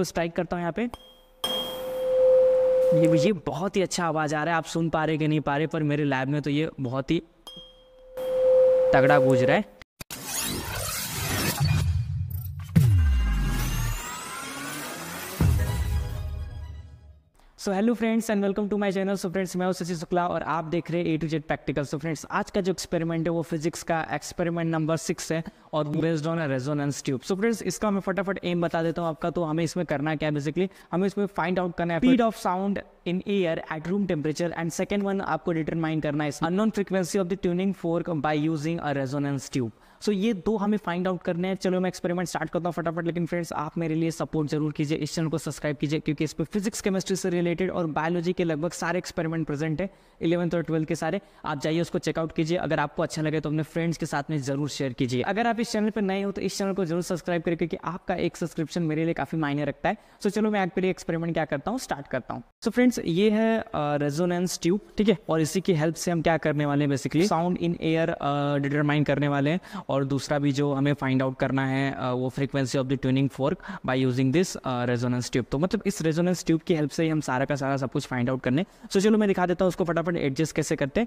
इसको स्ट्राइक करता हूँ यहाँ पे ये ये बहुत ही अच्छा आवाज़ आ रहा है आप सुन पा रहे कि नहीं पा रहे पर मेरे लैब में तो ये बहुत ही तगड़ा गूंज रहा है so hello friends and welcome to my channel so friends मैं हूं शशि शुक्ला और आप देख रहे हैं A to Z practical so friends आज का जो एक्सपेरिमेंट है वो फिजिक्स का एक्सपेरिमेंट नंबर सिक्स है और based on a resonance tube so friends इसका मैं फटाफट एम बता देता हूँ आपका तो हमें इसमें करना क्या है बेसिकली हमें इसमें फाइंड आउट करना है speed of sound in air at room temperature and second one आपको डिटरमाइन करना है unknown frequency of the tuning fork by using a resonance tube so so, ये दो हमें फाइंड आउट करने हैं चलो मैं एक्सपेरिमेंट स्टार्ट करता हूँ फटाफट लेकिन फ्रेंड्स आप मेरे लिए सपोर्ट जरूर कीजिए इस चैनल को सब्सक्राइब कीजिए क्योंकि इस पर फिजिक्स केमिस्ट्री से रिलेटेड और बायोलॉजी के लगभग सारे एक्सपेरिमेंट प्रेजेंट है इलेवंथ और ट्वेल्थ के सारे आप जाइए उसको चेकआउट कीजिए अगर आपको अच्छा लगे तो अपने फ्रेंड्स के साथ में जरूर शेयर कीजिए अगर आप इस चैनल पर नए हो तो इस चैनल को जरूर सब्सक्राइब करें क्योंकि आपका एक सब्सक्रिप्शन मेरे लिए काफी मायने रखता है सो चलो मैं आपके लिए एक्सपेरिमेंट क्या करता हूँ स्टार्ट करता हूँ सो फ्रेंड्स ये है रेजोनेंस ट्यूब ठीक है और इसी की हेल्प से हम क्या करने वाले हैं basically sound in air determine करने वाले हैं और दूसरा भी जो हमें फाइंड आउट करना है वो frequency of the tuning fork by using this resonance tube तो मतलब इस रेजोनेंस ट्यूब की हेल्प से ही हम सारा का सारा सब कुछ फाइंड आउट करने सो चलो मैं दिखा देता हूँ उसको फटाफट एडजस्ट कैसे करते हैं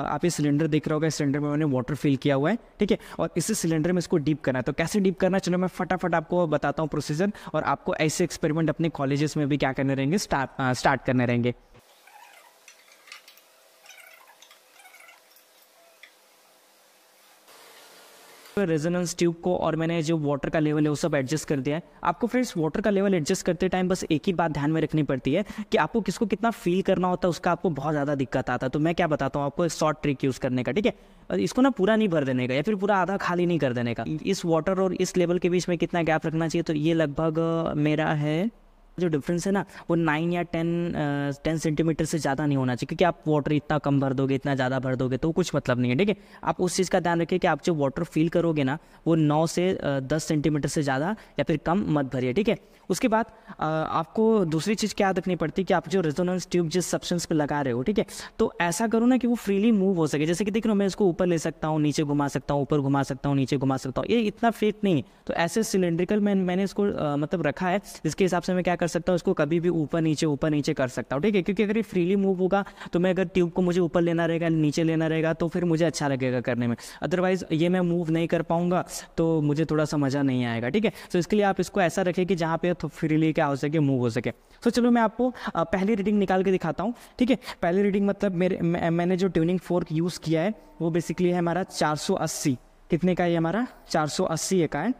आप ये सिलेंडर देख रहे होगा सिलेंडर में मैंने वाटर फिल किया हुआ है ठीक है और इसी सिलेंडर में इसको डीप करना है तो कैसे डीप करना है चलो मैं फटाफट आपको बताता हूँ प्रोसीजर और आपको ऐसे एक्सपेरिमेंट अपने कॉलेजेस में भी क्या करने रहेंगे स्टार्ट करने रहेंगे रेजोनेंस ट्यूब को और मैंने जो वाटर का लेवल है वो सब एडजस्ट कर दिया है आपको फ्रेंड्स वाटर का लेवल एडजस्ट करते टाइम बस एक ही बात ध्यान में रखनी पड़ती है कि आपको किसको कितना फील करना होता है उसका आपको बहुत ज़्यादा दिक्कत आता है तो मैं क्या बताता हूँ आपको शॉर्ट ट्रिक यूज़ करने का ठीक है इसको ना पूरा नहीं भर देने का या फिर पूरा आधा खाली नहीं कर देने का इस वाटर और इस लेवल के बीच में कितना गैप रखना चाहिए तो ये लगभग मेरा है जो डिफरेंस है ना वो नाइन या टेन टेन सेंटीमीटर से ज़्यादा नहीं होना चाहिए क्योंकि आप वाटर इतना कम भर दोगे इतना ज़्यादा भर दोगे तो कुछ मतलब नहीं है ठीक है आप उस चीज़ का ध्यान रखिए कि आप जो वाटर फील करोगे ना वो नौ से दस सेंटीमीटर से ज़्यादा या फिर कम मत भरिए ठीक है उसके बाद आपको दूसरी चीज़ क्या रखनी पड़ती है कि आप जो रेजोनेंस ट्यूब जिस सब्सटेंस पे लगा रहे हो ठीक है तो ऐसा करो ना कि वो फ्रीली मूव हो सके जैसे कि देख लो मैं इसको ऊपर ले सकता हूँ नीचे घुमा सकता हूँ ऊपर घुमा सकता हूँ नीचे घुमा सकता हूँ ये इतना फिट नहीं है तो ऐसे सिलेंड्रिकल मैं मैंने इसको मतलब रखा है जिसके हिसाब से मैं क्या कर सकता हूँ इसको कभी भी ऊपर नीचे ऊपर नीचे कर सकता हूँ ठीक है क्योंकि अगर ये फ्रीली मूव होगा तो मैं अगर ट्यूब को मुझे ऊपर लेना रहेगा नीचे लेना रहेगा तो फिर मुझे अच्छा लगेगा करने में अदरवाइज़ ये मैं मूव नहीं कर पाऊँगा तो मुझे थोड़ा सा मज़ा नहीं आएगा ठीक है तो इसके लिए आप इसको ऐसा रखें कि जहाँ पे तो फ्रीली क्या हो सके मूव हो सके सो so, चलो मैं आपको पहली रीडिंग निकाल के दिखाता हूँ ठीक है पहली रीडिंग मतलब मेरे मैंने जो ट्यूनिंग फोर्क यूज़ किया है वो बेसिकली है हमारा 480 कितने का है हमारा 480 सौ अस्सी का है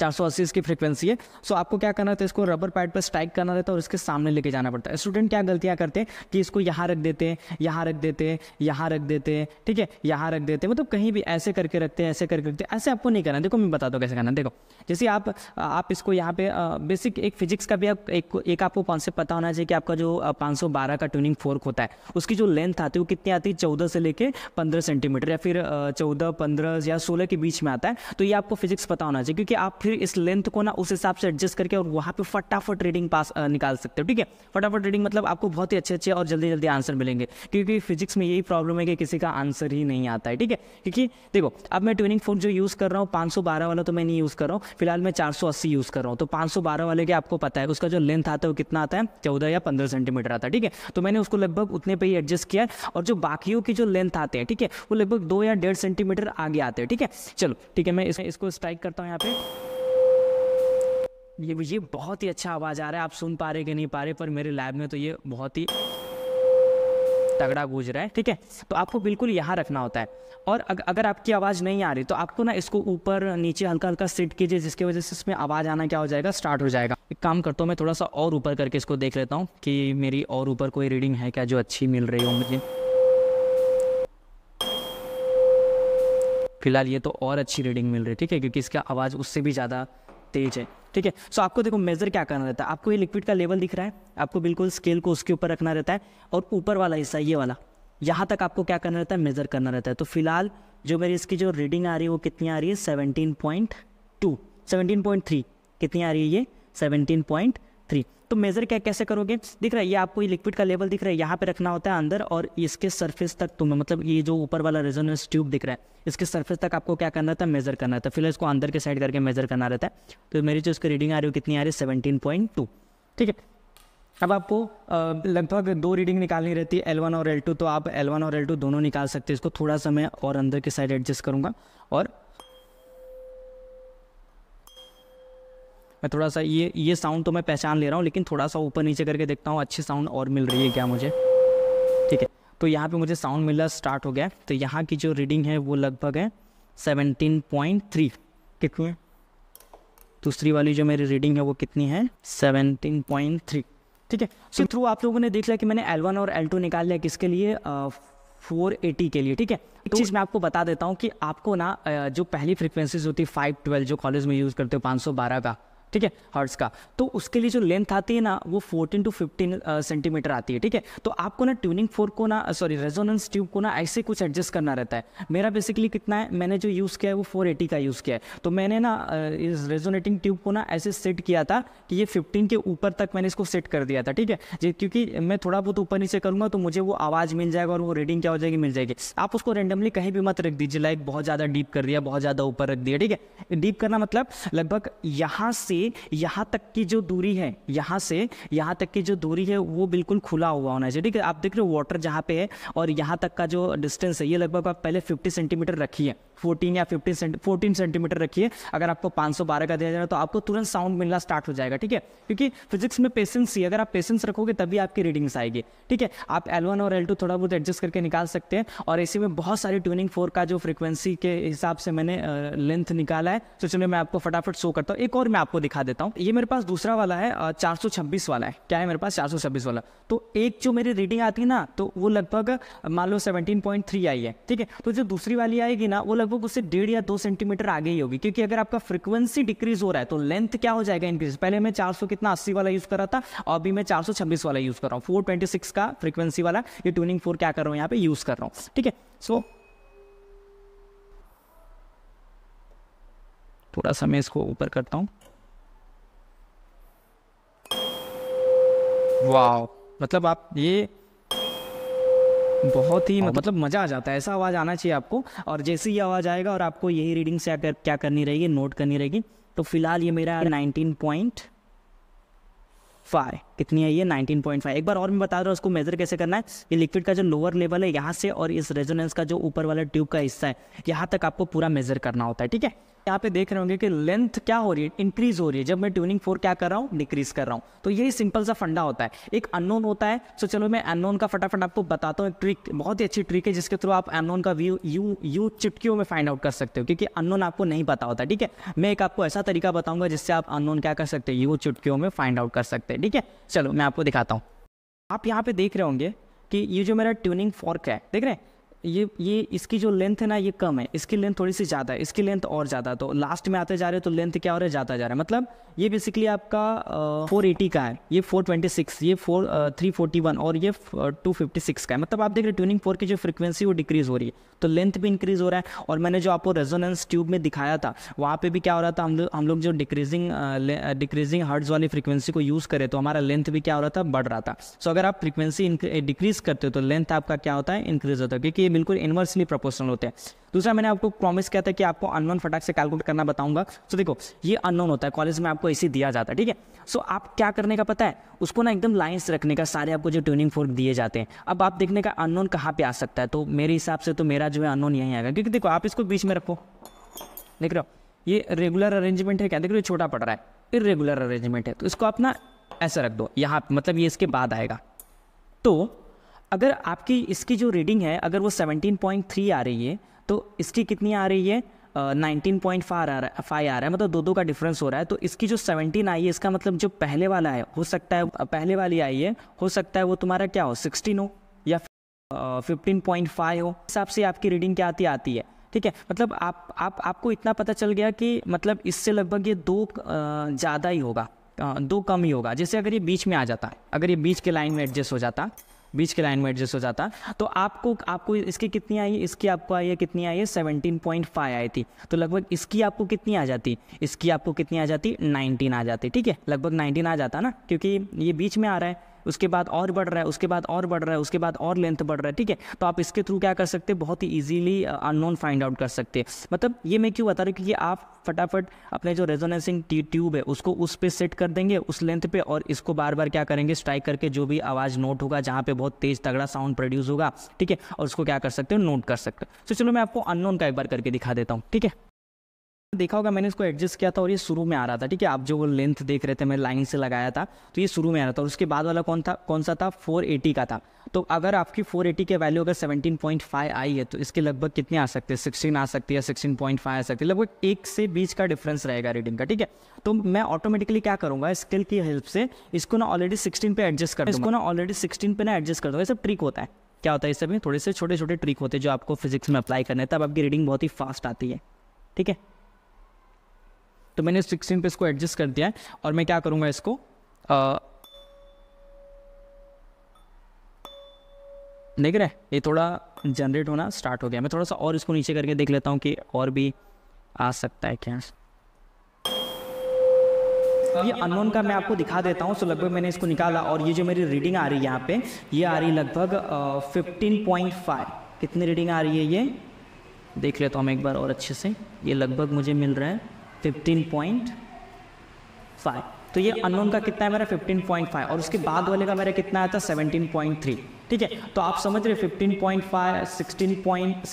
चार सौ अस्सी इसकी फ्रीक्वेंसी है सो आपको क्या करना रहता है इसको रबर पैड पर स्ट्राइक करना रहता है और इसके सामने लेके जाना पड़ता है स्टूडेंट क्या गलतियाँ करते हैं कि इसको यहाँ रख देते हैं यहाँ रख देते हैं यहाँ रख देते हैं ठीक है यहाँ रख देते हैं मतलब कहीं भी ऐसे करके रखते हैं ऐसे करके रखते हैं ऐसे आपको नहीं करना देखो मैं बता दो कैसे करना देखो जैसे आप आप इसको यहाँ पे बेसिक एक फिजिक्स का भी आप एक, एक आपको कॉन्सेप्ट पता होना चाहिए कि आपका जो पाँच का ट्यूनिंग फोर्क होता है उसकी जो लेंथ आती है वो कितनी आती है चौदह से लेकर पंद्रह सेंटीमीटर या फिर चौदह पंद्रह या सोलह के बीच में आता है तो ये आपको फिजिक्स पता होना चाहिए क्योंकि आप फिर इस लेंथ को ना उस हिसाब से एडजस्ट करके और वहाँ पे फटाफट रीडिंग पास निकाल सकते हो ठीक है फटाफट रीडिंग मतलब आपको बहुत ही अच्छे अच्छे और जल्दी जल्दी आंसर मिलेंगे क्योंकि फिजिक्स में यही प्रॉब्लम है कि किसी का आंसर ही नहीं आता है ठीक है क्योंकि देखो अब मैं ट्विनिंग फोन जो यूज़ कर रहा हूँ पाँच वाला तो मैं नहीं यूज़ कर रहा हूँ फिलहाल मैं चार यूज़ कर रहा हूँ तो पाँच वाले के आपको पता है उसका जो लेंथ आता है वो कितना आता है चौदह या पंद्रह सेंटीमीटर आता है ठीक है तो मैंने उसको लगभग उतने पर ही एडजस्ट किया और जो बाकियों की जो लेंथ आते हैं ठीक है वो लगभग दो या डेढ़ सेंटीमीटर आगे आते हैं ठीक है चलो ठीक है मैं इसको स्ट्राइक करता हूँ यहाँ पे ये मुझे बहुत ही अच्छा आवाज़ आ रहा है आप सुन पा रहे कि नहीं पा रहे पर मेरे लैब में तो ये बहुत ही तगड़ा गूंज रहा है ठीक है तो आपको बिल्कुल यहाँ रखना होता है और अग, अगर आपकी आवाज़ नहीं आ रही तो आपको ना इसको ऊपर नीचे हल्का हल्का सेट कीजिए जिसकी वजह से इसमें आवाज़ आना क्या हो जाएगा स्टार्ट हो जाएगा एक काम करता हूँ मैं थोड़ा सा और ऊपर करके इसको देख लेता हूँ कि मेरी और ऊपर कोई रीडिंग है क्या जो अच्छी मिल रही हो मुझे फिलहाल ये तो और अच्छी रीडिंग मिल रही है ठीक है क्योंकि इसका आवाज़ उससे भी ज़्यादा तेज है ठीक है सो आपको देखो मेजर क्या करना रहता है आपको ये लिक्विड का लेवल दिख रहा है आपको बिल्कुल स्केल को उसके ऊपर रखना रहता है और ऊपर वाला हिस्सा ये वाला यहाँ तक आपको क्या करना रहता है मेजर करना रहता है तो फिलहाल जो मेरी इसकी जो रीडिंग आ रही है वो कितनी आ रही है seventeen point two seventeen point three कितनी आ रही है ये सेवनटीन पॉइंट तो मेज़र क्या कैसे करोगे दिख रहा है ये आपको ये लिक्विड का लेवल दिख रहा है यहाँ पे रखना होता है अंदर और इसके सरफेस तक तुम्हें मतलब ये जो ऊपर वाला रेजोनेंस ट्यूब दिख रहा है इसके सरफेस तक आपको क्या करना था मेज़र करना था फिलहाल इसको अंदर के साइड करके मेज़र करना रहता है तो मेरी जो इसकी रीडिंग आ रही है कितनी आ रही है सेवनटीन पॉइंट टू ठीक है अब आपको लगभग दो रीडिंग निकालनी रहती है L1 और L2 तो आप L1 और L2 दोनों निकाल सकते हैं इसको थोड़ा सा मैं और अंदर के साइड एडजस्ट करूंगा और मैं थोड़ा सा ये ये साउंड तो मैं पहचान ले रहा हूँ लेकिन थोड़ा सा ऊपर नीचे करके देखता हूँ अच्छी साउंड और मिल रही है क्या मुझे ठीक है तो यहाँ पे मुझे साउंड मिलना स्टार्ट हो गया तो यहाँ की जो रीडिंग है वो लगभग है सेवनटीन पॉइंट थ्री कितनी है दूसरी वाली जो मेरी रीडिंग है वो कितनी है सेवनटीन पॉइंट थ्री ठीक है सो थ्रू आप लोगों ने देख लिया कि मैंने एल वन और एल टू निकाल लिया किसके लिए फोर एटी के लिए ठीक है एक चीज़ मैं आपको बता देता हूँ कि आपको ना जो पहली फ्रिक्वेंसीज होती है फाइव ट्वेल्व जो कॉलेज में यूज़ करते हो पाँच सौ बारह का ठीक है हर्ट्स का तो उसके लिए जो लेंथ आती है ना वो 14 टू 15 सेंटीमीटर आती है ठीक है तो आपको ना ट्यूनिंग फोर को ना सॉरी रेजोनेंस ट्यूब को ना ऐसे कुछ एडजस्ट करना रहता है मेरा बेसिकली कितना है मैंने जो यूज़ किया है वो 480 का यूज़ किया है तो मैंने ना uh, इस रेजोनेटिंग ट्यूब को ना ऐसे सेट किया था कि ये फिफ्टीन के ऊपर तक मैंने इसको सेट कर दिया था ठीक है क्योंकि मैं थोड़ा बहुत ऊपर नीचे करूँगा तो मुझे वो आवाज़ मिल जाएगा और वो रीडिंग क्या हो जाएगी मिल जाएगी आप उसको रेंडमली कहीं भी मत रख दीजिए लाइक बहुत ज़्यादा डीप कर दिया बहुत ज़्यादा ऊपर रख दिया ठीक है डीप करना मतलब लगभग यहाँ से यहाँ तक की जो दूरी है यहाँ से यहाँ तक की जो दूरी है वो बिल्कुल खुला हुआ होना चाहिए ठीक है आप देख रहे हो वाटर जहाँ पे है और यहाँ तक का जो डिस्टेंस है ये लगभग आप पहले फिफ्टी सेंटीमीटर रखिए फोर्टीन या फिफ्टीन सेंटी फोर्टीन सेंटीमीटर रखिए अगर आपको पाँच सौ बारह का दिया जाए तो आपको तुरंत साउंड मिलना स्टार्ट हो जाएगा ठीक है क्योंकि फिजिक्स में पेशेंस ही अगर आप पेशेंस रखोगे तभी आपकी रीडिंग्स आएगी ठीक है आप एल वन और एल टू थोड़ा बहुत एडजस्ट करके निकाल सकते हैं और इसी में बहुत सारी ट्यूनिंग फोर का जो फ्रिक्वेंसी के हिसाब से मैंने लेंथ निकाला है तो चलिए मैं आपको फटाफट शो करता हूँ एक और मैं आपको दिखा देता हूँ ये मेरे पास दूसरा वाला है चार सौ छब्बीस वाला है क्या है मेरे पास चार सौ छब्बीस वाला तो एक जो मेरी रीडिंग आती है ना तो वो लगभग मान लो सेवनटीन पॉइंट थ्री आई है ठीक है तो जो दूसरी वाली आएगी ना वो लगभग उससे डेढ़ या दो सेंटीमीटर आगे ही होगी क्योंकि अगर आपका फ्रिक्वेंसी डिक्रीज हो रहा है तो लेंथ क्या हो जाएगा इंक्रीज पहले मैं चार सौ कितना अस्सी वाला यूज़ कर रहा था और अभी मैं चार सौ छब्बीस वाला यूज़ कर रहा हूँ फोर ट्वेंटी सिक्स का फ्रिक्वेंसी वाला ये ट्यूनिंग फोर क्या कर रहा हूँ यहाँ पे यूज़ कर रहा हूँ ठीक है सो थोड़ा सा मैं इसको ऊपर करता हूँ वाह मतलब आप ये बहुत ही मतलब मज़ा आ जाता है ऐसा आवाज़ आना चाहिए आपको और जैसे ही आवाज़ आएगा और आपको यही रीडिंग से अगर क्या करनी रहेगी नोट करनी रहेगी तो फिलहाल ये मेरा नाइनटीन पॉइंट फाइव कितनी है ये नाइनटीन पॉइंट फाइव एक बार और मैं बता रहा हूँ उसको मेजर कैसे करना है ये लिक्विड का जो लोअर लेवल है यहाँ से और इस रेजोनेंस का जो ऊपर वाला ट्यूब का हिस्सा है यहाँ तक आपको पूरा मेजर करना होता है ठीक है यहाँ पे देख रहे होंगे कि लेंथ क्या हो रही है इंक्रीज हो रही है जब मैं ट्यूनिंग फोर क्या कर रहा हूँ डिक्रीज कर रहा हूँ तो यही सिंपल सा फंडा होता है एक अननोन होता है सो चलो मैं अननोन का फटाफट आपको बताता हूँ एक ट्रिक बहुत ही अच्छी ट्रिक है जिसके थ्रू आप अननोन का व्यू यू यू चिटकियों में फाइंड आउट कर सकते हो क्योंकि अननोन आपको नहीं पता होता ठीक है मैं एक आपको ऐसा तरीका बताऊंगा जिससे आप अननोन क्या कर सकते हो यू चुटकियों में फाइंड आउट कर सकते हैं ठीक है चलो मैं आपको दिखाता हूँ आप यहाँ पे देख रहे होंगे कि ये जो मेरा ट्यूनिंग फोर्क है देख रहे हैं ये ये इसकी जो लेंथ है ना ये कम है इसकी लेंथ थोड़ी सी ज़्यादा है इसकी लेंथ और ज़्यादा तो लास्ट में आते जा रहे हो तो लेंथ क्या हो रहा है ज़्यादा जा रहा है मतलब ये बेसिकली आपका फोर एटी का है ये फोर ट्वेंटी सिक्स ये फोर थ्री फोर्टी वन और ये टू फिफ्टी सिक्स का है मतलब आप देख रहे ट्यूनिंग फोर की जो फ्रिक्वेंसी वो डिक्रीज़ हो रही है तो लेंथ भी इंक्रीज़ हो रहा है और मैंने जो आपको रेजोनेंस ट्यूब में दिखाया था वहाँ पर भी क्या हो रहा था हम लोग हम लोग जो डिक्रीजिंग डिक्रीजिंग हर्ट्स वाली फ्रिक्वेंसी को यूज़ करें तो हमारा लेंथ भी क्या हो रहा था बढ़ रहा था सो अगर आप फ्रिक्वेंसी डिक्रीज़ करते हो तो लेंथ आपका क्या होता है इंक्रीज़ होता है क्योंकि बिल्कुल इनवर्सली प्रोपोर्शनल होते हैं दूसरा मैंने आपको प्रॉमिस किया था कि आपको अननोन फटाक से कैलकुलेट करना बताऊंगा सो देखो ये अननोन होता है कॉलेज में आपको इसी दिया जाता है ठीक है सो आप क्या करने का पता है उसको ना एकदम लाइन्स रखने का सारे आपको जो ट्यूनिंग फोर्क दिए जाते हैं अब आप देखने का अननोन कहाँ पर आ सकता है तो मेरे हिसाब से तो मेरा जो है अननोन यहीं आएगा क्योंकि देखो आप इसको बीच में रखो देख रहे हो ये रेगुलर अरेंजमेंट है क्या देख रहे हो छोटा पड़ रहा है इरेगुलर अरेंजमेंट है तो इसको अपना ऐसा रख दो यहाँ मतलब ये इसके बाद आएगा तो अगर आपकी इसकी जो रीडिंग है अगर वो 17.3 आ रही है तो इसकी कितनी आ रही है नाइनटीन पॉइंट फाइव आ रहा है फाइव आ रहा है मतलब दो दो का डिफरेंस हो रहा है तो इसकी जो सेवनटीन आई है इसका मतलब जो पहले वाला है हो सकता है पहले वाली आई है हो सकता है वो तुम्हारा क्या हो सिक्सटीन हो या फिफ्टीन पॉइंट फाइव हो हिसाब से आपकी रीडिंग क्या आती आती है ठीक है मतलब आप आप आपको इतना पता चल गया कि मतलब इससे लगभग ये दो ज़्यादा ही होगा दो कम ही होगा जैसे अगर ये बीच में आ जाता अगर ये बीच के लाइन में एडजस्ट हो जाता बीच के लाइन में एडजस्ट हो जाता तो आपको आपको इसकी कितनी आई इसकी आपको आई है कितनी आई है सेवनटीन पॉइंट फाइव आई थी तो लगभग इसकी आपको कितनी आ जाती इसकी आपको कितनी आ जाती नाइनटीन आ जाती ठीक है लगभग नाइनटीन आ जाता ना क्योंकि ये बीच में आ रहा है उसके बाद और बढ़ रहा है उसके बाद और बढ़ रहा है उसके बाद और लेंथ बढ़ रहा है ठीक है तो आप इसके थ्रू क्या कर सकते हैं बहुत ही ईजिली अननोन फाइंड आउट कर सकते हैं मतलब ये मैं क्यों बता रहा हूँ क्योंकि आप फटाफट अपने जो रेजोनेंसिंग टी ट्यूब है उसको उस पर सेट कर देंगे उस लेंथ पे और इसको बार बार क्या करेंगे स्ट्राइक करके जो भी आवाज़ नोट होगा जहाँ पे बहुत तेज़ तगड़ा साउंड प्रोड्यूस होगा ठीक है और उसको क्या कर सकते हो नोट कर सकते हो तो चलो मैं आपको अननोन का एक बार करके दिखा देता हूँ ठीक है देखा होगा मैंने इसको एडजस्ट किया था और ये शुरू में आ रहा था ठीक है आप जो वो लेंथ देख रहे थे मैं लाइन से लगाया था तो ये शुरू में आ रहा था और उसके बाद वाला कौन था कौन सा था 480 का था तो अगर आपकी 480 के वैल्यू अगर 17.5 आई है तो इसके लगभग कितने आ सकते हैं सिक्सटीन आ सकती है सिक्सटीन पॉइंट फाइव आ सकती है लगभग एक से बीच का डिफरेंस रहेगा रीडिंग का ठीक है तो मैं ऑटोमेटिकली क्या करूँगा स्किल की हेल्प से इसको ना ऑलरेडी सिक्सटीन पे एडजस्ट कर इसको ना ऑलरेडी सिक्सटीन पे ना एडजस्ट कर दूँगा ये सब ट्रिक होता है क्या होता है इस समय थोड़े से छोटे छोटे ट्रिक होते हैं जो आपको फिजिक्स में अप्लाई करने तब आपकी रीडिंग बहुत ही फास्ट आती है ठीक है तो मैंने सिक्सटीन पे इसको एडजस्ट कर दिया है और मैं क्या करूँगा इसको आ, देख रहे हैं ये थोड़ा जनरेट होना स्टार्ट हो गया मैं थोड़ा सा और इसको नीचे करके देख लेता हूँ कि और भी आ सकता है क्या ये अनोन का मैं आपको दिखा देता हूँ सो लगभग मैंने इसको निकाला और ये जो मेरी रीडिंग आ रही है यहाँ पे ये आ रही लगभग फिफ्टीन पॉइंट फाइव कितनी रीडिंग आ रही है ये देख लेता हूँ मैं एक बार और अच्छे से ये लगभग मुझे मिल रहा है फिफ्टीन पॉइंट फाइव तो ये अनोन का कितना है मेरा 15.5 और उसके बाद वाले का मेरा कितना आया था 17.3 ठीक है तो आप समझ रहे 15.5 पॉइंट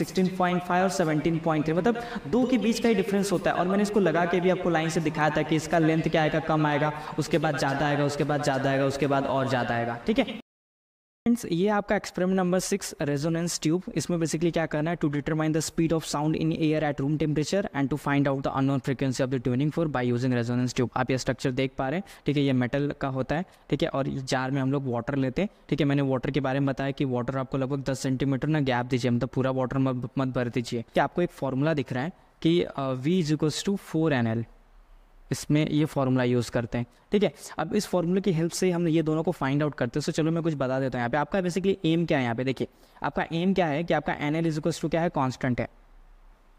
फाइव और 17.3 मतलब दो के बीच का ही डिफरेंस होता है और मैंने इसको लगा के भी आपको लाइन से दिखाया था कि इसका लेंथ क्या आएगा कम आएगा उसके बाद ज़्यादा आएगा उसके बाद ज़्यादा आएगा उसके बाद और ज़्यादा आएगा ठीक है फ्रेंड्स ये आपका experiment number six resonance tube इसमें बेसिकली क्या करना है to determine the speed of sound in air at room temperature and to find out the unknown frequency of the tuning fork by using resonance tube आप ये structure देख पा रहे हैं ठीक है ये मेटल का होता है ठीक है और जार में हम लोग वाटर लेते हैं ठीक है मैंने वाटर के बारे में बताया कि वाटर आपको लगभग दस सेंटीमीटर ना गैप दीजिए मतलब पूरा वाटर मत भर दीजिए कि आपको एक फॉर्मूला दिख रहा है कि V is equals to four N L इसमें ये फार्मूला यूज़ करते हैं ठीक है अब इस फार्मूले की हेल्प से हम ये दोनों को फाइंड आउट करते हैं सो चलो मैं कुछ बता देता हूँ यहाँ पे आपका बेसिकली एम क्या है यहाँ पे देखिए आपका एम क्या है कि आपका एन एल इजिकल्स टू क्या है कॉन्स्टेंट है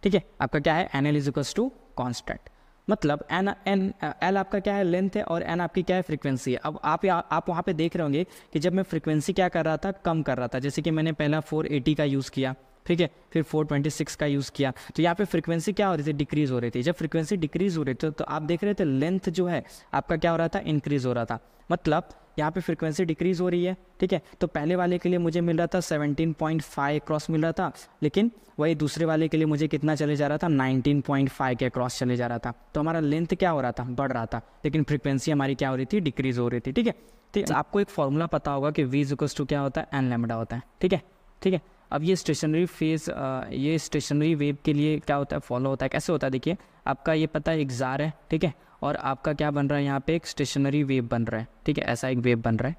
ठीक है आपका क्या है N L is equals to constant मतलब एन एन एल आपका क्या है लेंथ है और एन आपकी क्या है फ्रीक्वेंसी है अब आप या, आप वहाँ पे देख रहे होंगे कि जब मैं फ्रीक्वेंसी क्या कर रहा था कम कर रहा था जैसे कि मैंने पहला 480 का यूज़ किया ठीक है फिर 426 का यूज़ किया तो यहाँ पे फ्रीक्वेंसी क्या हो रही थी डिक्रीज़ हो रही थी जब फ्रीक्वेंसी डिक्रीज़ हो रही थी तो आप देख रहे थे लेंथ जो है आपका क्या हो रहा था इंक्रीज़ हो रहा था मतलब यहाँ पे फ्रीक्वेंसी डिक्रीज़ हो रही है ठीक है तो पहले वाले के लिए मुझे मिल रहा था 17.5 क्रॉस मिल रहा था लेकिन वही दूसरे वाले के लिए मुझे कितना चले जा रहा था 19.5 के क्रॉस चले जा रहा था तो हमारा लेंथ क्या हो रहा था बढ़ रहा था लेकिन फ्रीक्वेंसी हमारी क्या हो रही थी डिक्रीज़ हो रही थी ठीक है ठीक तो आपको एक फॉर्मूला पता होगा कि वी इक्वल्स टू क्या होता है एन लेमडा होता है ठीक है ठीक है अब ये स्टेशनरी फेज ये स्टेशनरी वेव के लिए क्या होता है फॉलो होता है कैसे होता है देखिए आपका ये पता है एक जार है ठीक है और आपका क्या बन रहा है यहाँ पे एक स्टेशनरी वेव बन रहा है ठीक है ऐसा एक वेव बन रहा है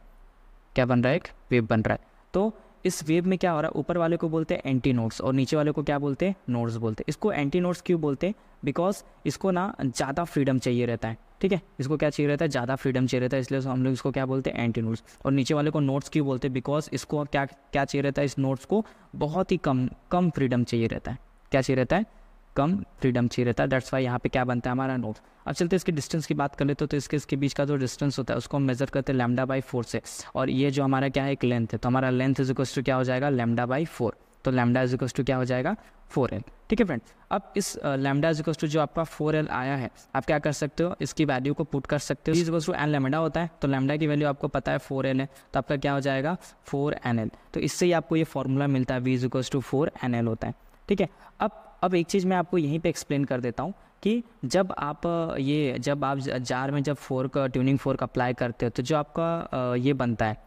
क्या बन रहा है एक वेव बन रहा है तो इस वेव में क्या हो रहा है ऊपर वाले को बोलते हैं एंटी नोट्स और नीचे वाले को क्या बोलते हैं नोट्स बोलते हैं इसको एंटी नोट्स क्यों बोलते हैं बिकॉज इसको ना ज़्यादा फ्रीडम चाहिए रहता है ठीक है इसको क्या चाहिए रहता है ज़्यादा फ्रीडम चाहिए रहता है इसलिए हम लोग इसको क्या बोलते हैं एंटी नोट्स और नीचे वाले को नोट्स क्यों बोलते हैं बिकॉज इसको क्या क्या चाहिए रहता है इस नोट्स को बहुत ही कम कम फ्रीडम चाहिए रहता है क्या चाहिए रहता है कम फ्रीडम चाहिए रहता है दैट्स वाई यहाँ पे क्या बनता है हमारा नोट अब चलते इसके डिस्टेंस की बात कर लेते तो, तो इसके इसके बीच का जो डिस्टेंस होता है उसको हम मेजर करते हैं लेमडा बाई फोर से और ये जो हमारा क्या है एक लेंथ है तो हमारा लेंथ इज इक्वस टू क्या हो जाएगा लेमडा बाई फोर तो लेमडा इज इक्वस टू क्या हो जाएगा फोर एल ठीक है फ्रेंड अब इस लेमडा इज इक्वस टू जो आपका फोर एल आया है आप क्या कर सकते हो इसकी वैल्यू को पुट कर सकते हो is equals to N lambda होता है तो लेमडा की वैल्यू आपको पता है फोर एल है तो आपका क्या हो जाएगा फोर एन एल तो इससे ही आपको ये फॉर्मूला मिलता है V is equals to four N L होता है ठीक है अब अब एक चीज़ मैं आपको यहीं पे एक्सप्लेन कर देता हूँ कि जब आप ये जब आप जार में जब फोर्क ट्यूनिंग फोर्क अप्लाई करते हो तो जो आपका ये बनता है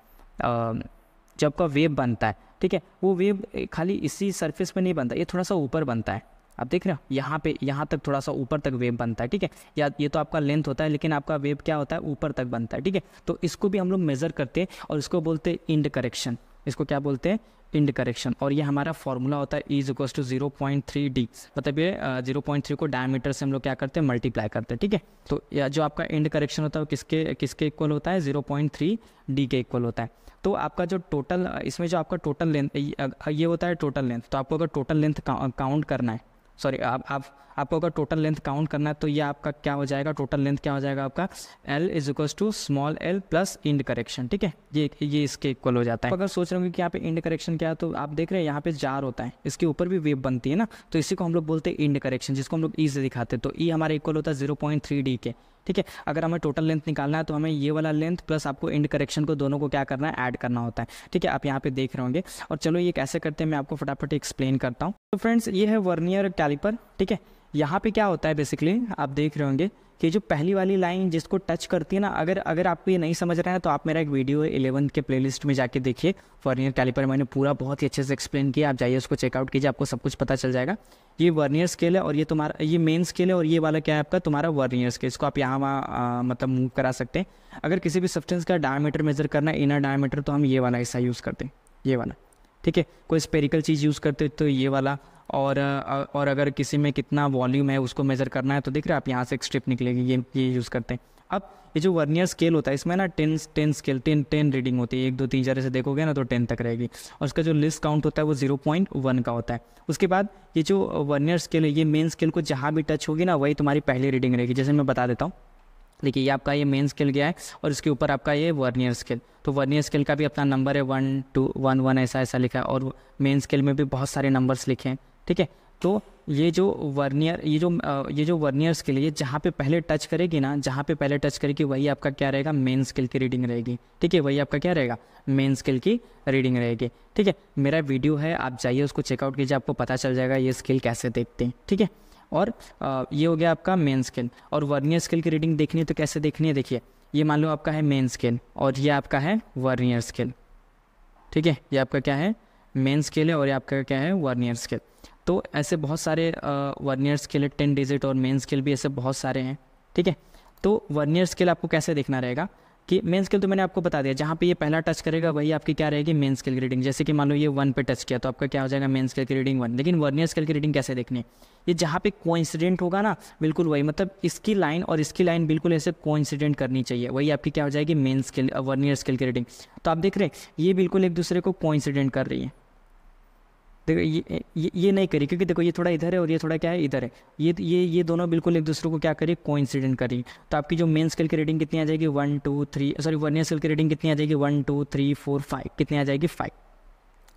जो आपका वेव बनता है ठीक है वो वेव खाली इसी सरफेस पे नहीं बनता ये थोड़ा सा ऊपर बनता है आप देख रहे हो यहाँ पे यहाँ तक थोड़ा सा ऊपर तक वेव बनता है ठीक है या ये तो आपका लेंथ होता है लेकिन आपका वेव क्या होता है ऊपर तक बनता है ठीक है तो इसको भी हम लोग मेज़र करते हैं और इसको बोलते हैं इंड करेक्शन इसको क्या बोलते हैं इंड करेक्शन और ये हमारा फॉर्मूला होता है is equal to zero point three D मतलब ये जीरो पॉइंट थ्री को डायमीटर से हम लोग क्या करते हैं मल्टीप्लाई करते हैं ठीक है तो या जो आपका इंड करेक्शन होता है वो किसके किसके इक्वल होता है जीरो पॉइंट थ्री डी के इक्वल होता है तो आपका जो टोटल इसमें जो आपका टोटल लेंथ ये होता है टोटल लेंथ तो आपको अगर टोटल लेंथ काउंट करना है सॉरी आप आप आपको अगर टोटल लेंथ काउंट करना है तो ये आपका क्या हो जाएगा टोटल लेंथ क्या हो जाएगा आपका L is equal to small L plus end correction ठीक है ये ये इसके इक्वल हो जाता है तो अगर सोच रहे होंगे कि यहाँ पे इंड करेक्शन क्या है तो आप देख रहे हैं यहाँ पे जार होता है इसके ऊपर भी वेब बनती है ना तो इसी को हम लोग बोलते हैं इंड करेक्शन जिसको हम लोग ई दिखाते हैं तो ई e हमारा इक्वल होता है जीरो पॉइंट थ्री डी के ठीक है अगर हमें टोटल लेंथ निकालना है तो हमें ये वाला लेंथ प्लस आपको एंड करेक्शन को दोनों को क्या करना है ऐड करना होता है ठीक है आप यहाँ पे देख रहे होंगे और चलो ये कैसे करते हैं मैं आपको फटाफट एक्सप्लेन करता हूँ तो फ्रेंड्स ये है वर्नियर कैलिपर ठीक है यहाँ पे क्या होता है बेसिकली आप देख रहे होंगे कि जो पहली वाली लाइन जिसको टच करती है ना अगर अगर आपको ये नहीं समझ रहा है तो आप मेरा एक वीडियो है इलेवंथ के प्लेलिस्ट में जाके देखिए वर्नियर कैलिपर मैंने पूरा बहुत ही अच्छे से एक्सप्लेन किया आप जाइए उसको चेकआउट कीजिए आपको सब कुछ पता चल जाएगा ये वर्नियर स्केल है और ये तुम्हारा ये मेन स्केल है और ये वाला क्या है आपका तुम्हारा वर्नियर स्केल इसको आप यहाँ वहाँ मतलब मूव करा सकते हैं अगर किसी भी सब्सटेंस का डायमीटर मेजर करना है इनर डायमीटर तो हम ये वाला हिस्सा यूज़ करते हैं ये वाला ठीक है कोई स्पेरिकल चीज़ यूज़ करते तो ये वाला और और अगर किसी में कितना वॉल्यूम है उसको मेज़र करना है तो देख रहे आप यहाँ से एक स्ट्रिप निकलेगी ये ये यूज़ करते हैं अब ये जो वर्नियर स्केल होता है इसमें ना ten ten scale ten ten reading होती है एक दो तीन चार से देखोगे ना तो टेन तक रहेगी और उसका जो लिस्ट काउंट होता है वो जीरो पॉइंट वन का होता है उसके बाद ये जो वर्नियर स्केल है ये मेन स्केल को जहाँ भी टच होगी ना वही तुम्हारी पहली रीडिंग रहेगी जैसे मैं बता देता हूँ देखिए ये आपका ये मेन स्केल गया है और इसके ऊपर आपका ये वर्नियर स्केल तो वर्नियर स्केल का भी अपना नंबर है वन टू वन वन ऐसा ऐसा लिखा है और मेन स्केल में भी बहुत सारे नंबर्स लिखे हैं ठीक है तो ये जो वर्नियर ये जो ये जो वर्नियर्स के लिए जहाँ पे पहले टच करेगी ना जहाँ पे पहले टच करेगी वही आपका क्या रहेगा मेन स्केल की रीडिंग रहेगी ठीक है वही आपका क्या रहेगा मेन स्केल की रीडिंग रहेगी ठीक है मेरा वीडियो है आप जाइए उसको चेकआउट कीजिए आपको पता चल जाएगा ये स्केल कैसे देखते हैं ठीक है और ये हो गया आपका मेन स्केल और वर्नियर स्केल की रीडिंग देखनी है तो कैसे देखनी है देखिए ये मान लो आपका है मेन स्केल और ये आपका है वर्नियर स्केल ठीक है ये आपका क्या है मेन स्केल है और ये आपका क्या है वर्नियर स्केल तो ऐसे बहुत सारे वर्नियर स्केल टेन डिजिट और मेन स्केल भी ऐसे बहुत सारे हैं ठीक है तो वर्नियर स्केल आपको कैसे देखना रहेगा कि मेन स्केल तो मैंने आपको बता दिया जहाँ पे ये पहला टच करेगा वही आपकी क्या रहेगी मेन स्केल की रीडिंग जैसे कि मान लो ये वन पे टच किया तो आपका क्या हो जाएगा मेन स्केल की रीडिंग वन लेकिन वर्नियर स्केल की रीडिंग कैसे देखनी है ये जहाँ पे कोइंसिडेंट होगा ना बिल्कुल वही मतलब इसकी लाइन और इसकी लाइन बिल्कुल ऐसे कोइंसिडेंट करनी चाहिए वही आपकी क्या हो जाएगी मेन स्केल वर्नियर स्केल की रीडिंग तो आप देख रहे हैं ये बिल्कुल एक दूसरे को कोइंसिडेंट कर रही है देखो ये ये ये नहीं करी क्योंकि देखो ये थोड़ा इधर है और ये थोड़ा क्या है इधर है ये ये ये दोनों बिल्कुल एक दूसरे को क्या करिए इंसिडेंट करी तो आपकी जो मेन स्केल की रीडिंग कितनी आ जाएगी one two three sorry one scale की रीडिंग कितनी आ जाएगी one two three four five कितनी आ जाएगी फाइव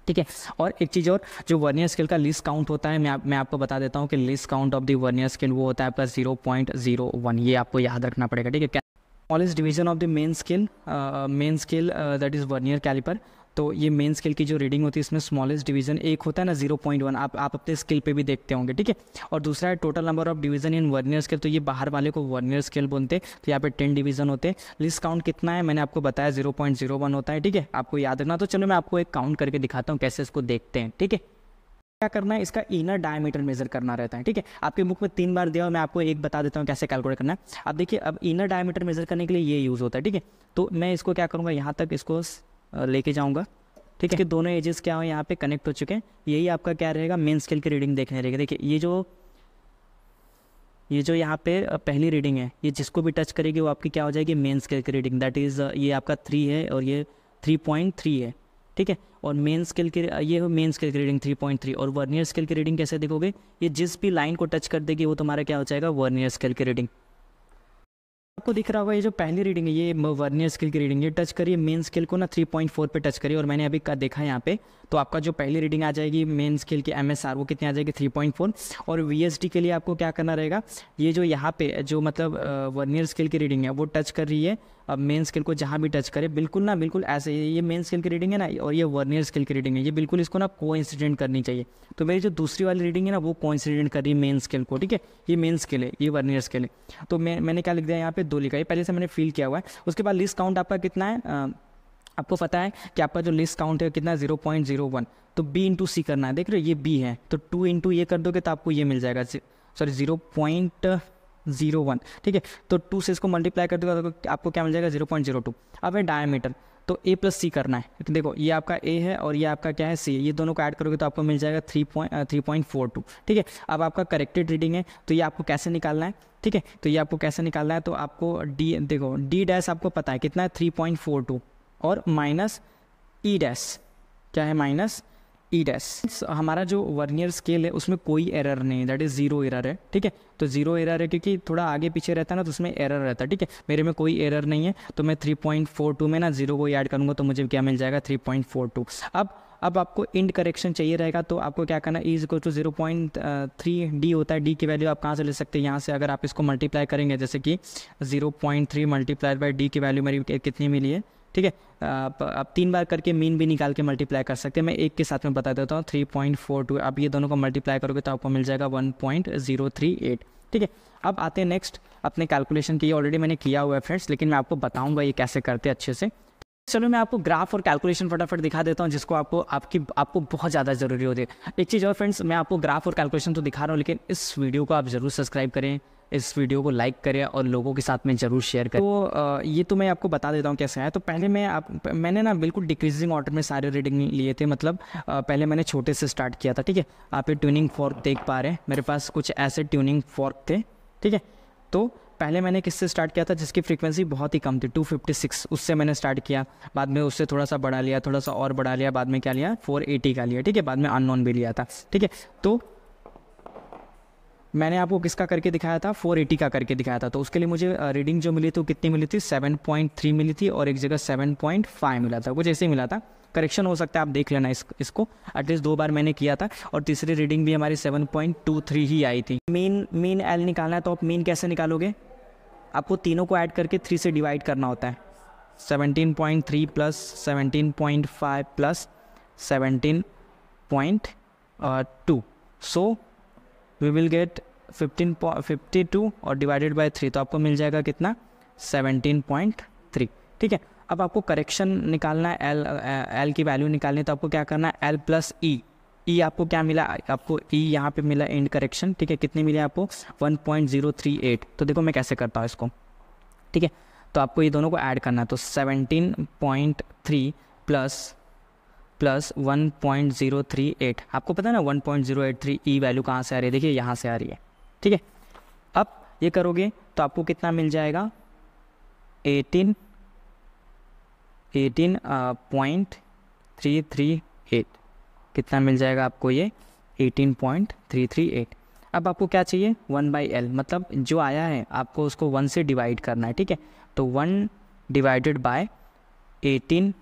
ठीक है और एक चीज़ और जो वर्नियर स्केल का लिस्ट काउंट होता है मैं आप मैं आपको बता देता हूँ कि least count of the vernier scale वो होता है आपका जीरो पॉइंट जीरो वन ये आपको याद रखना पड़ेगा ठीक है smallest division of the main scale main scale that is vernier calliper तो ये मेन स्केल की जो रीडिंग होती है इसमें स्मॉलेस्ट डिवीजन एक होता है ना जीरो पॉइंट वन आप आप अपने स्केल पे भी देखते होंगे ठीक है और दूसरा है total number of division in vernier scale तो ये बाहर वाले को वर्नियर स्केल बोलते हैं तो यहाँ पे टेन डिवीजन होते हैं लिस्ट काउंट कितना है मैंने आपको बताया जीरो पॉइंट जीरो वन होता है ठीक है आपको याद रखना तो चलो मैं आपको एक काउंट करके दिखाता हूँ कैसे इसको देखते हैं ठीक है क्या करना है इसका इनर डायमीटर मेजर करना रहता है ठीक है आपके बुक में तीन बार दिया और मैं आपको एक बता देता हूँ कैसे कैलकुलेट करना है अब देखिए अब इनर डायमीटर मेजर करने के लिए ये यूज़ होता है ठीक है तो मैं इसको क्या करूँगा यहाँ तक इसको लेके जाऊँगा ठीक है कि दोनों एजेस क्या हो यहाँ पे कनेक्ट हो चुके हैं यही आपका क्या रहेगा मेन स्केल की रीडिंग देखने रहेगी देखिए ये जो ये जो यहाँ पे पहली रीडिंग है ये जिसको भी टच करेगी वो आपकी क्या हो जाएगी मेन स्केल की रीडिंग दैट इज़ ये आपका थ्री है और ये थ्री पॉइंट थ्री है ठीक है और मेन स्केल की ये हो मेन स्केल की रीडिंग थ्री पॉइंट थ्री और वर्नियर स्केल की रीडिंग कैसे देखोगे ये जिस भी लाइन को टच कर देगी वो तुम्हारा क्या हो जाएगा वर्नियर स्केल की रीडिंग आपको दिख रहा होगा ये जो पहली रीडिंग है ये वर्नियर स्किल की रीडिंग है टच करिए मेन स्किल को ना 3.4 पे टच करिए और मैंने अभी का देखा है यहाँ पे तो आपका जो पहली रीडिंग आ जाएगी मेन स्किल की एम वो कितनी आ जाएगी 3.4 और वी के लिए आपको क्या करना रहेगा ये जो यहाँ पे जो मतलब वर्नियर स्किल की रीडिंग है वो टच कर रही है अब मेन स्किल को जहाँ भी टच करे बिल्कुल ना बिल्कुल ऐसे ये मेन स्किल की रीडिंग है ना और ये वर्नियर स्किल की रीडिंग है ये बिल्कुल इसको ना को करनी चाहिए तो मेरी जो दूसरी वाली रीडिंग है ना वो को कर रही है मेन स्किल को ठीक है ये मेन स्किल है ये वर्नियर स्किल है तो मैं मैंने क्या लिख दिया यहाँ पे दो लिखा है पहले से मैंने फिल किया हुआ है उसके बाद लिस्ट काउंट आपका कितना है आपको पता है कि आपका जो लिस्ट काउंट है कितना जीरो पॉइंट जीरो वन तो बी इंटू सी करना है देख रहे हो ये बी है तो टू इंटू ये कर दोगे तो आपको ये मिल जाएगा sorry zero point zero one ठीक है तो टू से इसको मल्टीप्लाई कर दोगे तो आपको क्या मिल जाएगा जीरो पॉइंट जीरो टू अब है डायमीटर तो ए प्लस सी करना है लेकिन तो देखो ये आपका ए है और ये आपका क्या है सी ये दोनों को ऐड करोगे तो आपको मिल जाएगा three point three point four two ठीक है अब आपका करेक्टेड रीडिंग है तो ये आपको कैसे निकालना है ठीक है तो ये आपको कैसे निकालना है तो आपको डी देखो डी डैश आपको पता है कितना है थ्री पॉइंट फोर टू और माइनस ई डैश क्या है माइनस ई डैस हमारा जो वर्नियर स्केल है उसमें कोई एरर नहीं है दैट इज़ जीरो एरर है ठीक है तो जीरो एरर है क्योंकि थोड़ा आगे पीछे रहता है ना तो उसमें एरर रहता है ठीक है मेरे में कोई एरर नहीं है तो मैं 3.42 में ना जीरो को ऐड करूँगा तो मुझे क्या मिल जाएगा 3.42 अब अब आपको इंड करेक्शन चाहिए रहेगा तो आपको क्या करना है is equal to zero point three D होता है डी की वैल्यू आप कहाँ से ले सकते हैं यहाँ से अगर आप इसको मल्टीप्लाई करेंगे जैसे कि zero point three multiply by D की वैल्यू मेरी कितनी मिली है ठीक है आप, आप तीन बार करके मीन भी निकाल के मल्टीप्लाई कर सकते हैं मैं एक के साथ में बता देता हूँ थ्री पॉइंट फोर टू आप ये दोनों को मल्टीप्लाई करोगे तो आपको मिल जाएगा one point zero three eight ठीक है अब आते हैं नेक्स्ट अपने कैलकुलेशन की ऑलरेडी मैंने किया हुआ है फ्रेंड्स लेकिन मैं आपको बताऊँगा ये कैसे करते अच्छे से चलो मैं आपको ग्राफ और कैलकुलेशन फटाफट दिखा देता हूँ जिसको आपको आपकी आपको बहुत ज़्यादा ज़रूरी होती है एक चीज़ और फ्रेंड्स मैं आपको ग्राफ और कैलकुलेशन तो दिखा रहा हूँ लेकिन इस वीडियो को आप ज़रूर सब्सक्राइब करें इस वीडियो को लाइक करें और लोगों के साथ में ज़रूर शेयर करें तो ये तो मैं आपको बता देता हूँ कैसे है तो पहले मैं आप मैंने ना बिल्कुल डिक्रीजिंग ऑर्डर में सारे रीडिंग लिए थे मतलब पहले मैंने छोटे से स्टार्ट किया था ठीक है आप ये ट्यूनिंग फॉर्क देख पा रहे हैं मेरे पास कुछ ऐसे ट्यूनिंग फॉर्क थे ठीक है तो पहले मैंने किससे स्टार्ट किया था जिसकी फ्रीक्वेंसी बहुत ही कम थी 256 उससे मैंने स्टार्ट किया बाद में उससे थोड़ा सा बढ़ा लिया थोड़ा सा और बढ़ा लिया बाद में क्या लिया 480 का लिया ठीक है बाद में अननोन भी लिया था ठीक है तो मैंने आपको किसका करके दिखाया था 480 का करके दिखाया था तो उसके लिए मुझे रीडिंग जो मिली थी वो कितनी मिली थी 7.3 मिली थी और एक जगह 7.5 मिला था कुछ ऐसे ही मिला था करेक्शन हो सकता है आप देख लेना इस, इसको एटलीस्ट दो बार मैंने किया था और तीसरी रीडिंग भी हमारी 7.23 ही आई थी मेन मेन एल निकालना है तो आप मेन कैसे निकालोगे आपको तीनों को ऐड करके थ्री से डिवाइड करना होता है three plus seventeen point five plus seventeen point two so we will get fifteen fifty two और डिवाइडेड बाई थ्री तो आपको मिल जाएगा कितना सेवनटीन पॉइंट थ्री ठीक है अब आपको करेक्शन निकालना है एल एल की वैल्यू निकालनी है तो आपको क्या करना है एल प्लस ई ई आपको क्या मिला आपको ई e यहाँ पे मिला एंड करेक्शन ठीक है कितने मिले आपको 1.038 तो देखो मैं कैसे करता हूँ इसको ठीक है तो आपको ये दोनों को ऐड करना है तो 17.3 plus plus one point zero three eight आपको पता है ना one point zero eight three E value कहाँ से आ रही है देखिए यहाँ से आ रही है ठीक है अब ये करोगे तो आपको कितना मिल जाएगा eighteen eighteen point three three eight कितना मिल जाएगा आपको ये eighteen point three three eight अब आपको क्या चाहिए वन बाई एल मतलब जो आया है आपको उसको वन से डिवाइड करना है ठीक है तो one divided by eighteen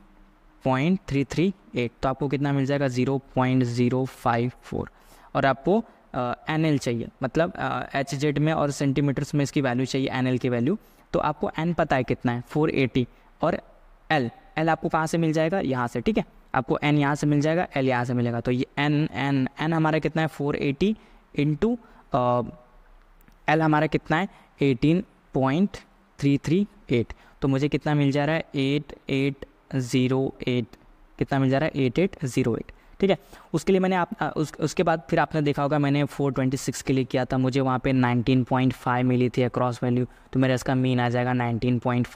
point three three eight तो आपको कितना मिल जाएगा zero point zero five four और आपको एन एल चाहिए मतलब एच uh, जेड में और सेंटीमीटर्स में इसकी वैल्यू चाहिए एन एल की वैल्यू तो आपको एन पता है कितना है फोर एटी और एल एल आपको कहाँ से मिल जाएगा यहाँ से ठीक है आपको एन यहाँ से मिल जाएगा एल यहाँ से मिलेगा तो ये एन एन एन हमारा कितना है फोर एटी इंटू एल हमारा कितना है eighteen point three three eight तो मुझे कितना मिल जा रहा है एट एट ज़ीरो एट कितना मिल जा रहा है एट एट ज़ीरो एट ठीक है उसके लिए मैंने आप उस, उसके बाद फिर आपने देखा होगा मैंने 426 के लिए किया था मुझे वहाँ पे 19.5 मिली थी क्रॉस वैल्यू तो मेरा इसका मीन आ जाएगा 19.5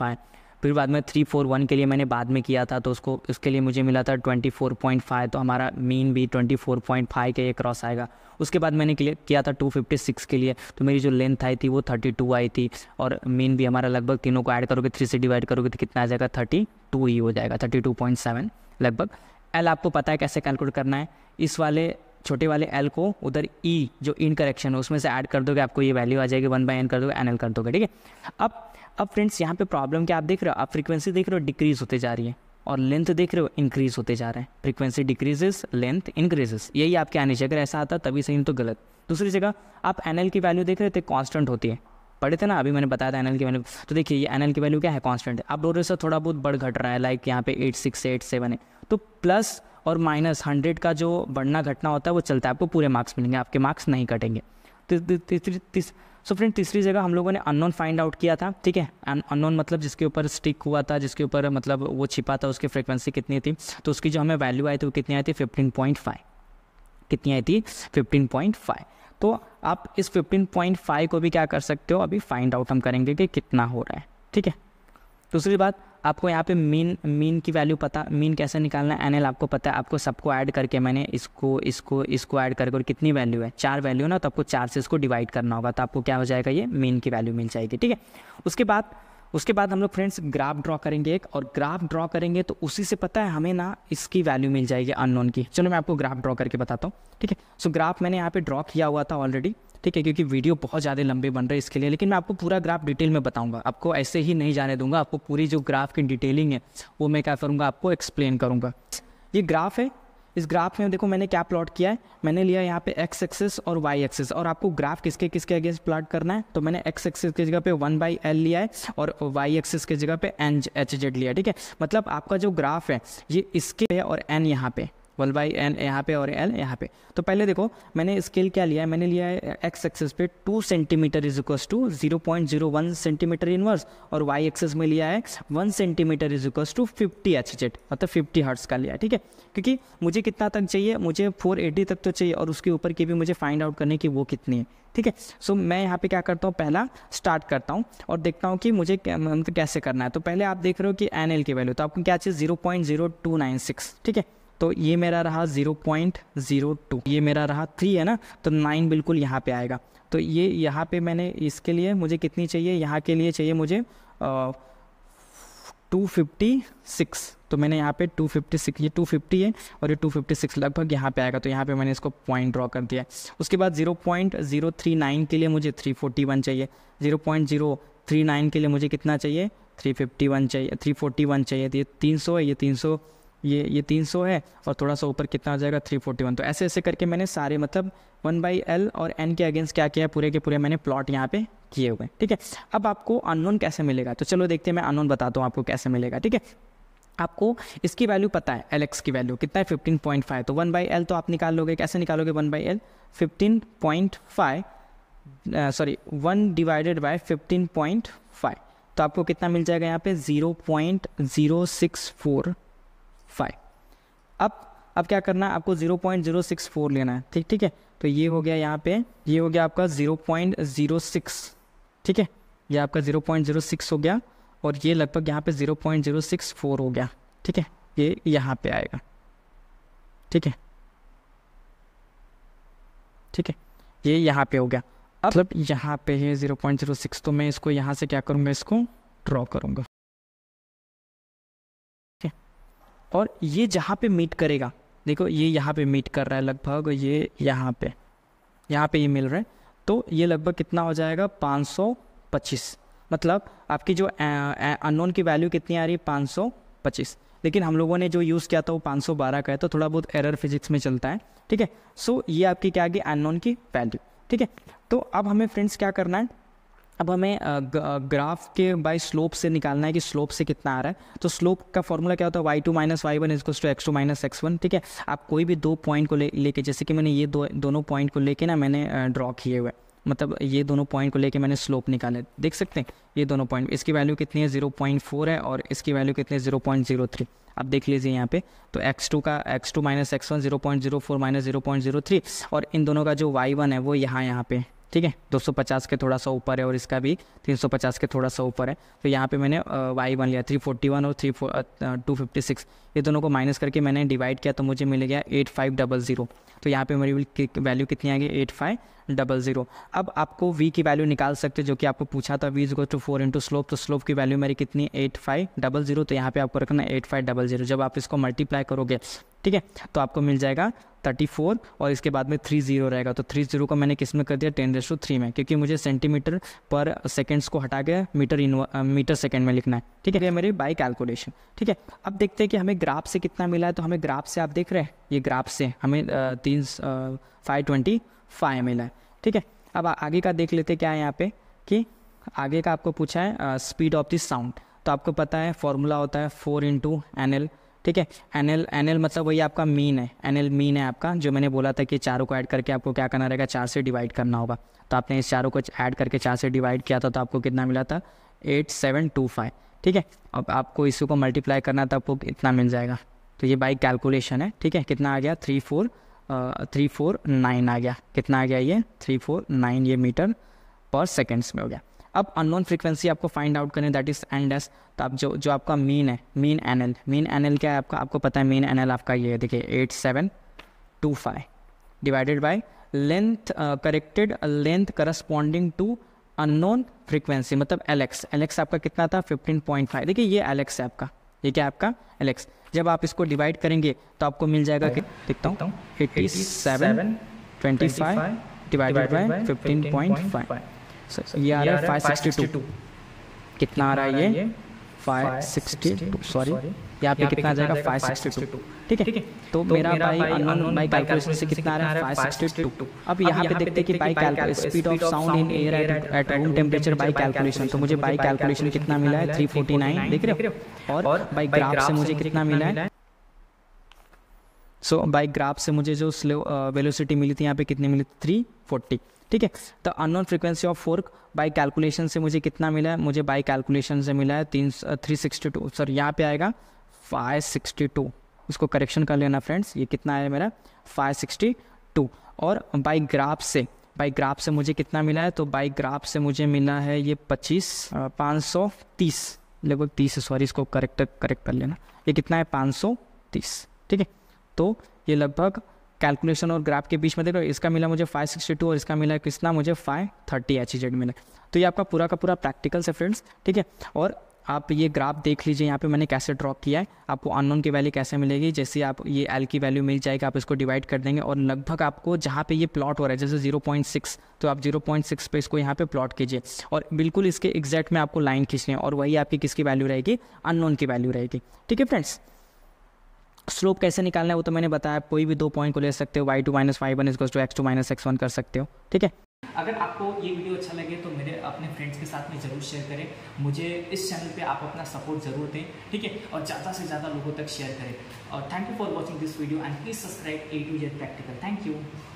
फिर बाद में थ्री फोर वन के लिए मैंने बाद में किया था तो उसको उसके लिए मुझे मिला था ट्वेंटी फोर पॉइंट फाइव तो हमारा मीन भी ट्वेंटी फोर पॉइंट फाइव के ये क्रॉस आएगा उसके बाद मैंने क्लियर किया था टू फिफ्टी सिक्स के लिए तो मेरी जो लेंथ आई थी वो थर्टी टू आई थी और मीन भी हमारा लगभग तीनों को ऐड करोगे थ्री से डिवाइड करोगे तो कितना आ जाएगा थर्टी टू ही हो जाएगा थर्टी टू पॉइंट सेवन लगभग एल आपको पता है कैसे कैलकुलेट करना है इस वाले छोटे वाले एल को उधर ई e, जो इन करेक्शन है उसमें से ऐड कर दोगे आपको ये वैल्यू आ जाएगी वन बाई एन कर दोगे एन एल कर दोगे ठीक है अब अब फ्रेंड्स यहाँ पे प्रॉब्लम क्या आप देख रहे हो आप फ्रीक्वेंसी देख रहे हो डिक्रीज़ होते जा रही है और लेंथ देख रहे हो इंक्रीज़ होते जा रहे हैं फ्रीक्वेंसी डिक्रीजेस लेंथ इंक्रीजेस यही आपके आने चाहिए अगर ऐसा आता तभी सही तो गलत दूसरी जगह आप एन की वैल्यू देख रहे थे कॉन्स्टेंट तो होती है पढ़े थे ना अभी मैंने बताया था एन की वैल्यू तो देखिए ये एन की वैल्यू क्या है कॉन्स्टेंट है आप रहे सर थोड़ा बहुत बढ़ घट रहा है लाइक यहाँ पे एट सिक्स एट सेवन है तो प्लस और माइनस हंड्रेड का जो बढ़ना घटना होता है वो चलता है आपको पूरे मार्क्स मिलेंगे आपके मार्क्स नहीं कटेंगे तो सो फ्रेंड तीसरी जगह हम लोगों ने अननोन फाइंड आउट किया था ठीक है अननोन मतलब जिसके ऊपर स्टिक हुआ था जिसके ऊपर मतलब वो छिपा था उसकी फ्रिक्वेंसी कितनी थी तो उसकी जो हमें वैल्यू आई थी वो कितनी आई थी फिफ्टीन पॉइंट फाइव कितनी आई थी फिफ्टीन पॉइंट फाइव तो आप इस फिफ्टीन पॉइंट फाइव को भी क्या कर सकते हो अभी फाइंड आउट हम करेंगे कि कितना हो रहा है ठीक है दूसरी बात आपको यहाँ पे मीन मीन की वैल्यू पता मीन कैसे निकालना है एन आपको पता है आपको सबको ऐड करके मैंने इसको इसको इसको ऐड करके और कितनी वैल्यू है चार वैल्यू ना तो आपको चार से इसको डिवाइड करना होगा तो आपको क्या हो जाएगा ये मीन की वैल्यू मिल जाएगी ठीक है उसके बाद उसके बाद हम लोग फ्रेंड्स ग्राफ ड्रॉ करेंगे एक और ग्राफ ड्रॉ करेंगे तो उसी से पता है हमें ना इसकी वैल्यू मिल जाएगी अननोन की चलो मैं आपको ग्राफ ड्रॉ करके बताता हूँ ठीक है सो ग्राफ मैंने यहाँ पे ड्रॉ किया हुआ था ऑलरेडी ठीक है क्योंकि वीडियो बहुत ज़्यादा लंबे बन रहे हैं इसके लिए लेकिन मैं आपको पूरा ग्राफ डिटेल में बताऊंगा आपको ऐसे ही नहीं जाने दूंगा आपको पूरी जो ग्राफ की डिटेलिंग है वो मैं क्या करूँगा आपको एक्सप्लेन करूँगा ये ग्राफ है इस ग्राफ में देखो मैंने क्या प्लॉट किया है मैंने लिया यहाँ पे एक्स एक्सेस और वाई एक्सेस और आपको ग्राफ किसके किसके अगेंस्ट प्लॉट करना है तो मैंने एक्स एक्सेस की जगह पे वन बाई एल लिया है और वाई एक्सेस की जगह पे एन एच जेड लिया ठीक है मतलब आपका जो ग्राफ है ये इसके और एन यहाँ पे वन बाई एन यहाँ पे और एल यहाँ पे तो पहले देखो मैंने स्केल क्या लिया है मैंने लिया है एक्स एक्सेस पे two centimetre is equals to zero point zero one centimetre inverse और वाई एक्सेस में लिया है one centimetre is equal to fifty H Z मतलब फिफ्टी हर्ट्स का लिया ठीक है क्योंकि मुझे कितना तक चाहिए मुझे फोर एटी तक तो चाहिए और उसके ऊपर की भी मुझे फाइंड आउट करने की वो कितनी है ठीक है सो मैं यहाँ पे क्या करता हूँ पहला स्टार्ट करता हूँ और देखता हूँ कि मुझे मतलब कैसे करना है तो पहले आप देख रहे हो कि एन एल की वैल्यू तो आपको क्या चाहिए zero point zero two nine six ठीक है तो ये मेरा रहा ज़ीरो पॉइंट ज़ीरो टू ये मेरा रहा थ्री है ना तो नाइन बिल्कुल यहाँ पे आएगा तो ये यहाँ पे मैंने इसके लिए मुझे कितनी चाहिए यहाँ के लिए चाहिए मुझे टू फिफ्टी सिक्स तो मैंने यहाँ पे 256 ये 250 है और ये 256 लगभग यहाँ पे आएगा तो यहाँ पे मैंने इसको पॉइंट ड्रॉ कर दिया उसके बाद 0.039 के लिए मुझे 341 चाहिए 0.039 के लिए मुझे कितना चाहिए 351 चाहिए 341 चाहिए तो ये 300 है ये सौ ये ये 300 है और थोड़ा सा ऊपर कितना आ जाएगा 341 तो ऐसे ऐसे करके मैंने सारे मतलब वन बाई एल और एन के अगेंस्ट क्या किया पूरे के पूरे मैंने प्लॉट यहाँ पे किए हुए ठीक है अब आपको अननोन कैसे मिलेगा तो चलो देखते हैं मैं अननोन बताता हूँ आपको कैसे मिलेगा ठीक है आपको इसकी वैल्यू पता है एल की वैल्यू कितना है फिफ्टीन पॉइंट फाइव तो वन बाई एल तो आप निकाल लोगे कैसे निकालोगे one by L fifteen point five sorry one divided by fifteen point five तो आपको कितना मिल जाएगा यहाँ पे zero point zero six four five अब अब क्या करना है आपको zero point zero six four लेना है ठीक ठीक है तो ये हो गया यहाँ पे ये हो गया आपका ज़ीरो पॉइंट ज़ीरो सिक्स ठीक है ये आपका ज़ीरो पॉइंट ज़ीरो सिक्स हो गया और ये लगभग यहाँ पे zero point zero six four हो गया ठीक है ये यहाँ पे आएगा ठीक है ठीक है ये यहाँ पे हो गया अब मतलब यहाँ पे है ज़ीरो पॉइंट ज़ीरो सिक्स तो मैं इसको यहाँ से क्या करूँगा इसको ड्रॉ करूँगा और ये जहाँ पे मीट करेगा देखो ये यहाँ पे मीट कर रहा है लगभग ये यहाँ पे यहाँ पे ये मिल रहा है तो ये लगभग कितना हो जाएगा 525 मतलब आपकी जो अननोन की वैल्यू कितनी आ रही है 525 लेकिन हम लोगों ने जो यूज़ किया था वो 512 का है तो थोड़ा बहुत एरर फिजिक्स में चलता है ठीक है सो ये आपकी क्या आ गई अननोन की वैल्यू ठीक है तो अब हमें फ्रेंड्स क्या करना है अब हमें ग्राफ के बाय स्लोप से निकालना है कि स्लोप से कितना आ रहा है तो स्लोप का फॉर्मूला क्या होता है Y two minus Y one to X two minus X one ठीक है आप कोई भी दो पॉइंट को ले लेके जैसे कि मैंने ये दो दोनों पॉइंट को लेके ना मैंने ड्रॉ किए हुए मतलब ये दोनों पॉइंट को लेके मैंने स्लोप निकाले देख सकते हैं ये दोनों पॉइंट इसकी वैल्यू कितनी है जीरो पॉइंट फोर है और इसकी वैल्यू कितनी है जीरो पॉइंट जीरो थ्री आप देख लीजिए यहाँ पे तो एक्स टू का X two minus X one zero point zero four minus zero point zero three और इन दोनों का जो वाई वन है वो यहाँ यहाँ पे ठीक है 250 के थोड़ा सा ऊपर है और इसका भी 350 के थोड़ा सा ऊपर है तो यहाँ पे मैंने वाई वन लिया 341 और थ्री टू फिफ्टी सिक्स ये दोनों को माइनस करके मैंने डिवाइड किया तो मुझे मिल गया एट फाइव डबल ज़ीरो तो यहाँ पे मेरी वैल्यू कितनी आ गई एट फाइव डबल ज़ीरो अब आपको वी की वैल्यू निकाल सकते जो कि आपको पूछा था V is equal to four into slope तो स्लोप की वैल्यू मेरी कितनी एट फाइव डबल ज़ीरो तो यहाँ पे आपको रखना एट फाइव डबल ज़ीरो जब आप इसको मल्टीप्लाई करोगे ठीक है तो आपको मिल जाएगा थर्टी फोर और इसके बाद में थ्री जीरो रहेगा तो थ्री जीरो को मैंने किस में कर दिया टेन रेशो थ्री में क्योंकि मुझे सेंटीमीटर पर सेकेंड्स को हटा के मीटर इन मीटर सेकेंड में लिखना है ठीक है ये मेरी बाई कैलकुलेशन ठीक है अब देखते हैं कि हमें ग्राफ से कितना मिला है तो हमें ग्राफ से आप देख रहे हैं ये ग्राफ से हमें तीन फाइव ट्वेंटी फाइव मिला है ठीक है अब आगे का देख लेते क्या है यहाँ पे कि आगे का आपको पूछा है स्पीड ऑफ द साउंड तो आपको पता है फॉर्मूला होता है फोर इंटू एन एल ठीक है एन एल एन एल मतलब वही आपका मीन है एन एल मीन है आपका जो मैंने बोला था कि चारों को ऐड करके आपको क्या करना रहेगा चार से डिवाइड करना होगा तो आपने इस चारों को ऐड करके चार से डिवाइड किया था तो आपको कितना मिला था एट सेवन टू फाइव ठीक है अब आपको इसी को मल्टीप्लाई करना था आपको इतना मिल जाएगा तो ये बाई कैलकुलेशन है ठीक है कितना आ गया three four three four nine आ गया कितना आ गया ये थ्री फोर नाइन ये मीटर पर सेकेंड्स में हो गया अब अननोन फ्रीक्वेंसी आपको फाइंड आउट करें दैट इज एंड एस तो आप जो जो आपका मीन है mean N L mean N L क्या है आपका आपको पता है मीन एन एल आपका ये है देखिए eight seven two five divided by length corrected length corresponding to unknown frequency मतलब एलेक्स एलेक्स आपका कितना था फिफ्टीन पॉइंट फाइव देखिए ये एलेक्स है आपका ये क्या आपका एलेक्स जब आप इसको डिवाइड करेंगे तो आपको मिल जाएगा कि देखता हूँ eighty seven twenty five divided by fifteen point five five sixty two कितना आ रहा है ये फाइव सिक्सटी टू सॉरी यहाँ पे कितना जाएगा फाइव सिक्सटी टू ठीक है तो, तो मेरा भाई कैलकुलेशन से कितना आ रहा है फाइव सिक्सटी टू अब यहाँ पे देखते हैं कि by calculate speed of sound in air at room temperature by calculation तो मुझे बाई कैलकुलेशन कितना मिला है थ्री फोर्टी नाइन देख रहे हो और बाई ग्राफ से मुझे कितना मिला है सो बाई ग्राफ से मुझे जो स्लो वेलोसिटी मिली थी यहाँ पे कितनी मिली थ्री फोर्टी ठीक है तो unknown frequency of fork by calculation से मुझे कितना मिला है मुझे बाई कैलकुलेशन से मिला है तीन थ्री सिक्सटी टू सर यहाँ पे आएगा फाइव सिक्सटी टू इसको करेक्शन कर लेना फ्रेंड्स ये कितना आया मेरा फाइव सिक्सटी टू और बाई ग्राफ से बाई ग्राफ से मुझे कितना मिला है तो बाई ग्राफ से मुझे मिला है ये पच्चीस पाँच सौ तीस लगभग तीस सॉरी इसको करेक्ट करेक्ट कर लेना ये कितना है पाँच सौ तीस ठीक है तो ये लगभग कैलकुलेशन और ग्राफ के बीच में देखो इसका मिला मुझे 562 और इसका मिला कितना मुझे 530 एच जेड मिला तो ये आपका पूरा का पूरा प्रैक्टिकल से फ्रेंड्स ठीक है और आप ये ग्राफ देख लीजिए यहाँ पे मैंने कैसे ड्रॉप किया है आपको अननोन की वैल्यू कैसे मिलेगी जैसे आप ये एल की वैल्यू मिल जाएगी आप इसको डिवाइड कर देंगे और लगभग आपको जहाँ पे ये प्लॉट हो रहा है जैसे 0.6 तो आप 0.6 पे इसको यहाँ पे प्लॉट कीजिए और बिल्कुल इसके एग्जैक्ट में आपको लाइन खींचनी है और वही आपकी किसकी वैल्यू रहेगी अननोन की वैल्यू रहेगी ठीक है फ्रेंड्स स्लोप कैसे निकालना है वो तो मैंने बताया कोई भी दो पॉइंट को ले सकते हो Y two minus Y one इजक्स to X two minus X one कर सकते हो ठीक है अगर आपको ये वीडियो अच्छा लगे तो मेरे अपने फ्रेंड्स के साथ में ज़रूर शेयर करें मुझे इस चैनल पे आप अपना सपोर्ट ज़रूर दें ठीक है और ज़्यादा से ज़्यादा लोगों तक शेयर करें और thank you for watching this video and please subscribe A to Z practical thank you